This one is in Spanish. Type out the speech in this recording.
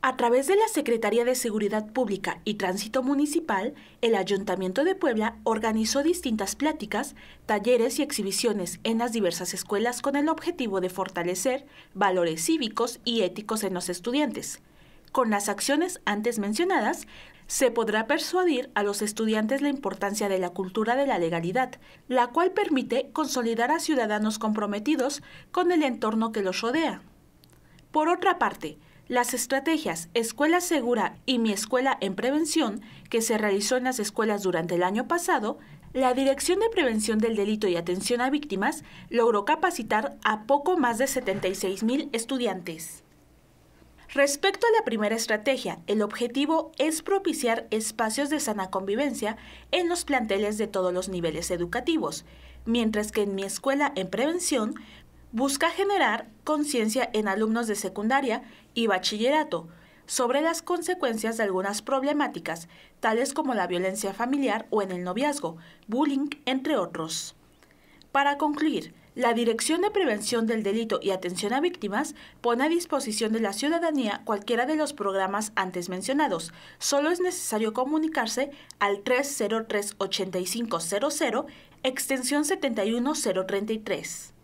A través de la Secretaría de Seguridad Pública y Tránsito Municipal, el Ayuntamiento de Puebla organizó distintas pláticas, talleres y exhibiciones en las diversas escuelas con el objetivo de fortalecer valores cívicos y éticos en los estudiantes. Con las acciones antes mencionadas, se podrá persuadir a los estudiantes la importancia de la cultura de la legalidad, la cual permite consolidar a ciudadanos comprometidos con el entorno que los rodea. Por otra parte, las estrategias Escuela Segura y Mi Escuela en Prevención, que se realizó en las escuelas durante el año pasado, la Dirección de Prevención del Delito y Atención a Víctimas logró capacitar a poco más de 76,000 estudiantes. Respecto a la primera estrategia, el objetivo es propiciar espacios de sana convivencia en los planteles de todos los niveles educativos, mientras que en mi escuela en prevención busca generar conciencia en alumnos de secundaria y bachillerato sobre las consecuencias de algunas problemáticas, tales como la violencia familiar o en el noviazgo, bullying, entre otros. Para concluir, la Dirección de Prevención del Delito y Atención a Víctimas pone a disposición de la ciudadanía cualquiera de los programas antes mencionados. Solo es necesario comunicarse al 303-8500, extensión 71033.